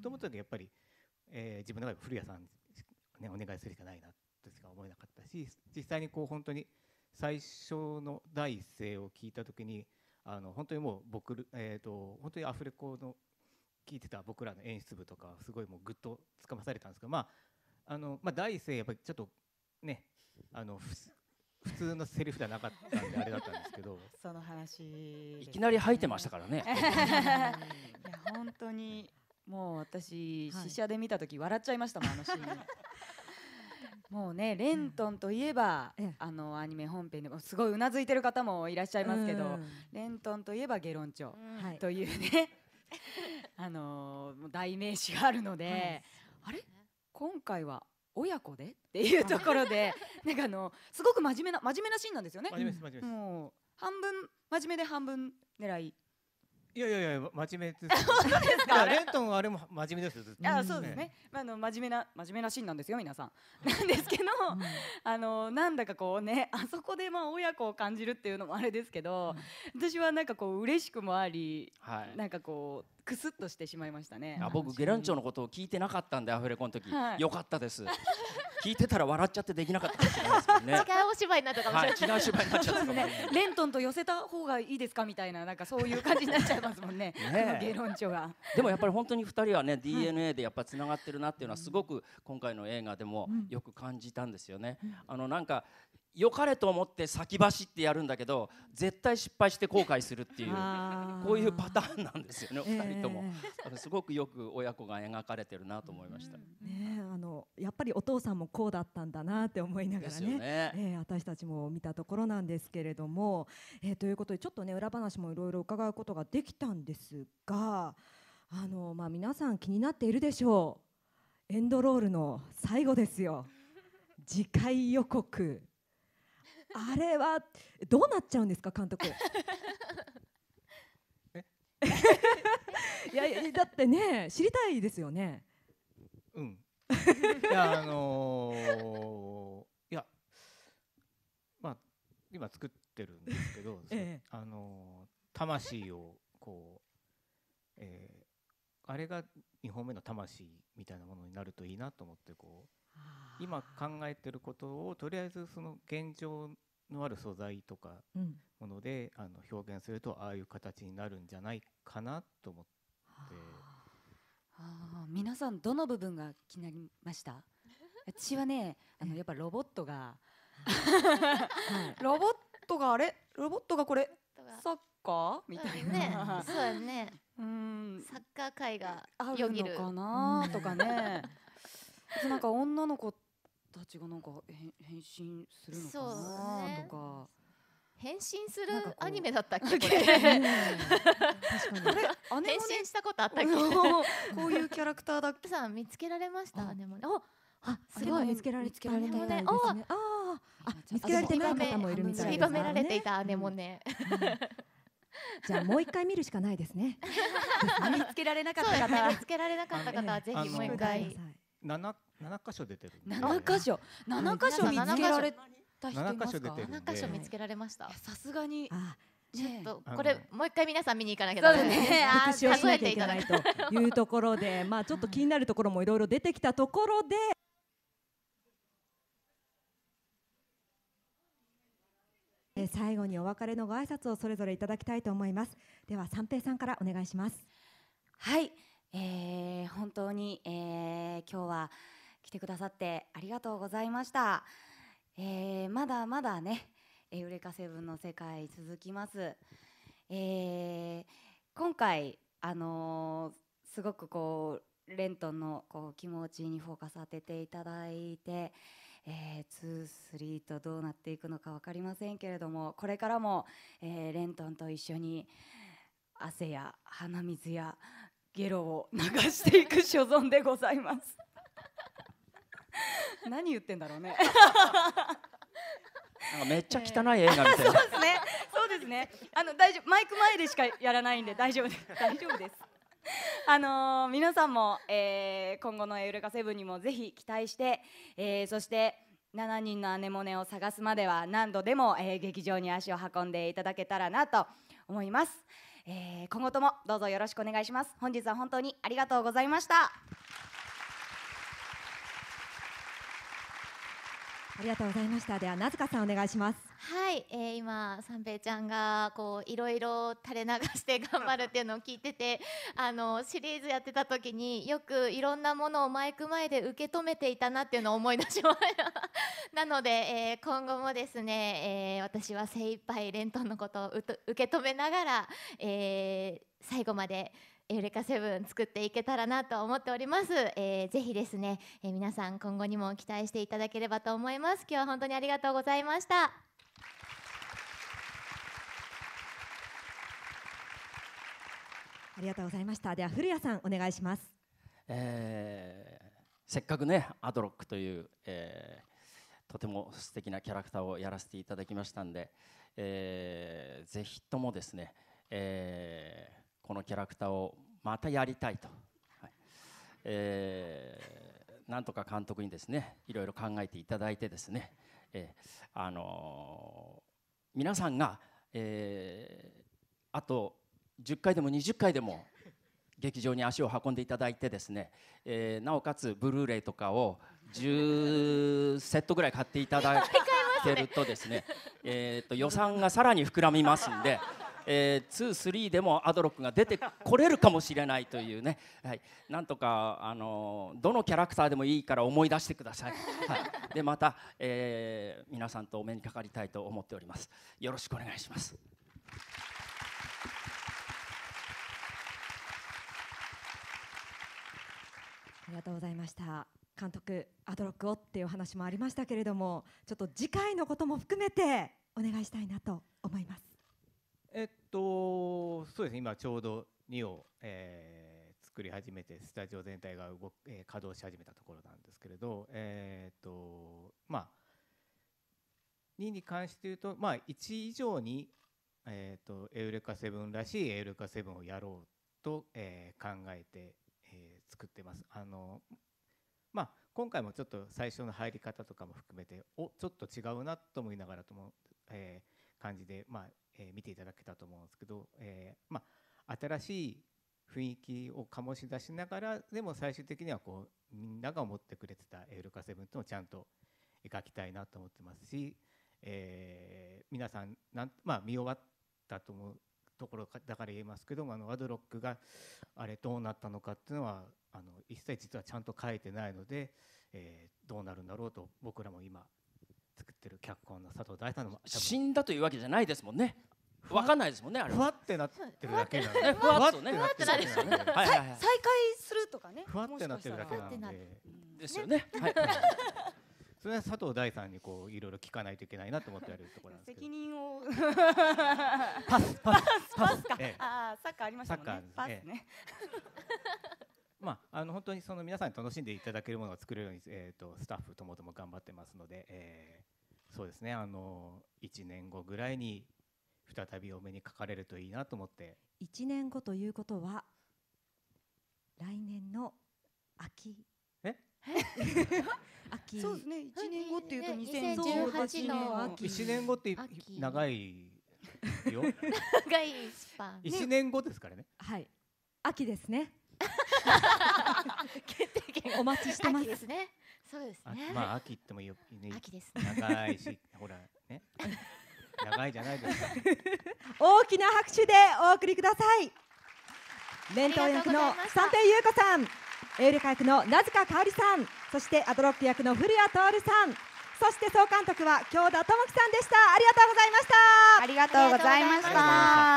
と思った時やっぱり、えー、自分の場合古谷さんね、お願いするしかないなとしか思えなかったし実際にこう本当に最初の第一声を聞いた時にあの本当にもう僕、えーと、本当にアフレコの聞いてた僕らの演出部とかすごいもうぐっとつかまされたんですけど、まああのまあ、第一声やっぱりちょっとねあの普通のセリフではなかったんであれだったんですけど その話、ね、いきなり吐いてましたからね いや本当にもう私、試写で見た時笑っちゃいましたもんあのシーン もうねレントンといえば、うん、あのアニメ本編でもすごいうなずいてる方もいらっしゃいますけど、うん、レントンといえばゲロンチョ、というね、あのー、代名詞があるので、あれ今回は親子でっていうところで なんかあのすごく真面目な真面目なシーンなんですよね。もう半分真面目で半分狙いいやいやいや真面目です。あ、レントンあれも真面目ですよ。あそうですね。まああの真面目な真面目なシーンなんですよ皆さん。なんですけど、あのなんだかこうねあそこでまあ親子を感じるっていうのもあれですけど、私はなんかこう嬉しくもあり、はい、なんかこうクスッとしてしまいましたねあ僕ゲランチのことを聞いてなかったんでアフレコの時、はい、よかったです聞いてたら笑っちゃってできなかったかもしれないですね 違うお芝居になったかもしれない、はい、違う芝居になっちゃったかもしれない、レントンと寄せた方がいいですかみたいななんかそういう感じになっちゃいますもんね ねゲロンチがでもやっぱり本当に二人はね DNA でやっぱつながってるなっていうのはすごく今回の映画でもよく感じたんですよね、うん、あのなんか良かれと思って先走ってやるんだけど絶対失敗して後悔するっていうこういうパターンなんですよね、えー、人とも、すごくよく親子が描かれてるなと思いました、ね、あのやっぱりお父さんもこうだったんだなって思いながらねね、えー、私たちも見たところなんですけれども、えー、ということでちょっとね裏話もいろいろ伺うことができたんですがあの、まあ、皆さん気になっているでしょうエンドロールの最後ですよ。次回予告あれはどうなっちゃうんですか監督 いやいやだってね知りたいですよねうんいやあのー、いやまあ今作ってるんですけど、ええ、あのー、魂をこう、えー、あれが2本目の魂みたいなものになるといいなと思ってこう今考えてることをとりあえずその現状のある素材とかもので、あの表現するとああいう形になるんじゃないかなと思って。あ皆さんどの部分が気になりました 私はねあのやっぱロボットが ロボットがあれロボットがこれサッカーみたいな、ね、そうやねうんサッカー界がよぎるかなとかねなんか女の子たちがなんか変身するのかな、とか。変身するアニメだったっけ？これ 変身したことあったっけ？こういうキャラクターだっけ？さあ見つけられました姉もね。あ、すごい見つけられ見つけられたようであ見つけられてない方もいるみたいです、ね。められていたでもね。じゃあもう一回見るしかない ですね。見つけられなかった方、見つけられなかった方はぜひもう一回。七七箇所出てる。七箇所、七箇所見つけられた人いますか。七箇所見つけられました。さすがに。ちょっとこれもう一回皆さん見に行かなきゃダメですね。復習しなきゃいけないというところで、まあちょっと気になるところもいろいろ出てきたところで。え最後にお別れのご挨拶をそれぞれいただきたいと思いますでは三平さんからお願いしますはい、えー、本当に、えー、今日は来てくださってありがとうございました、えー、まだまだねエウレカセブンの世界続きます、えー、今回あのー、すごくこうレントンのこう気持ちにフォーカス当てていただいて、えー、2、3とどうなっていくのか分かりませんけれどもこれからも、えー、レントンと一緒に汗や鼻水やゲロを流していく所存でございます 何言ってんだろうねなんかめっちゃ汚い映画みたいな、えー、そうですねそうですねあの大丈夫マイク前でしかやらないんで大丈夫です大丈夫ですあのー、皆さんも、えー、今後の「エウレカセブン」にもぜひ期待して、えー、そして7人の姉もねを探すまでは何度でも、えー、劇場に足を運んでいただけたらなと思います、えー、今後ともどうぞよろしくお願いします本日は本当にありがとうございましたありがとうございましたではなずかさんお願いしますはい、えー、今三平ちゃんがこういろいろ垂れ流して頑張るっていうのを聞いてて あのシリーズやってた時によくいろんなものをマイク前で受け止めていたなっていうのを思い出しました なので、えー、今後もですね、えー、私は精一杯レントンのことを受け止めながら、えー、最後までエウレカセブン作っていけたらなと思っております、えー、ぜひですね、えー、皆さん今後にも期待していただければと思います今日は本当にありがとうございましたありがとうございましたでは古谷さんお願いします、えー、せっかくねアドロックという、えー、とても素敵なキャラクターをやらせていただきましたんで、えー、ぜひともですね、えー、このキャラクターをまたやりたいと、はいえー、なんとか監督にですねいろいろ考えていただいてですね、えー、あのー、皆さんが、えあと10回でも20回でも劇場に足を運んでいただいてですね、えなおかつブルーレイとかを10セットぐらい買っていただけるとですねえと予算がさらに膨らみますんでえー、2、3でもアドロックが出てこれるかもしれないというね、はい、なんとか、あのどのキャラクターでもいいから思い出してください、はい、でまた、えー、皆さんとお目にかかりたいと思っておりますよろしくお願いしますありがとうございました監督アドロックをっていう話もありましたけれどもちょっと次回のことも含めてお願いしたいなと思いますえっとそうですね今ちょうど2を、えー、作り始めてスタジオ全体が動、えー、稼働し始めたところなんですけれど、えー、っとまあ2に関して言うと、まあ、1以上に、えーと、エウレカ7らしいエウレカ7をやろうと、えー、考えて、えー、作ってます。あのまあ、今回もちょっと最初の入り方とかも含めておちょっと違うなと思いながらとも、えー、感じで、まあ、え見ていただけたと思うんですけど、えまあ、新しい雰囲気を醸し出しながらでも最終的にはこうみんなが思ってくれてた「エルカセブン」ともちゃんと描きたいなと思ってますし、えー、皆さんなん、まあ、見終わったと思うところだから言えますけどもあのワドロックがあれどうなったのかっていうのはあの一切実はちゃんと書いてないので、えー、どうなるんだろうと僕らも今作ってる脚本の佐藤大さんの死んだというわけじゃないですもんねわかんないですもんねあれふわってなってるだけなんでふわっとねふわってなってるだけなんで再開するとかねふわってなってるだけなんでですよねはい それは佐藤大さんにこういろいろ聞かないといけないなと思ってやるところなんですけど責任をパスパスパスかあサッカーありましたもんねパスね まあ、あの本当にその皆さんに楽しんでいただけるものを作るように、えーと、スタッフともとも頑張ってますので、えー、そうですねあの1年後ぐらいに再びお目にかかれるといいなと思って1年後ということは来年の秋え 秋そうですね1年後っていうと2018の秋1年後って長いよ 長いスパン、1年後ですからねはい秋ですね お待ちしてますですねそうですねまあ秋ってもよ、ね、秋です、ね、長いしほらね長いじゃないですか大きな拍手でお送りください弁当役の三平優子さんエールカ役の名塚香織さんそしてアドロップ役の古谷徹さんそして総監督は京田智樹さんでしたありがとうございましたありがとうございました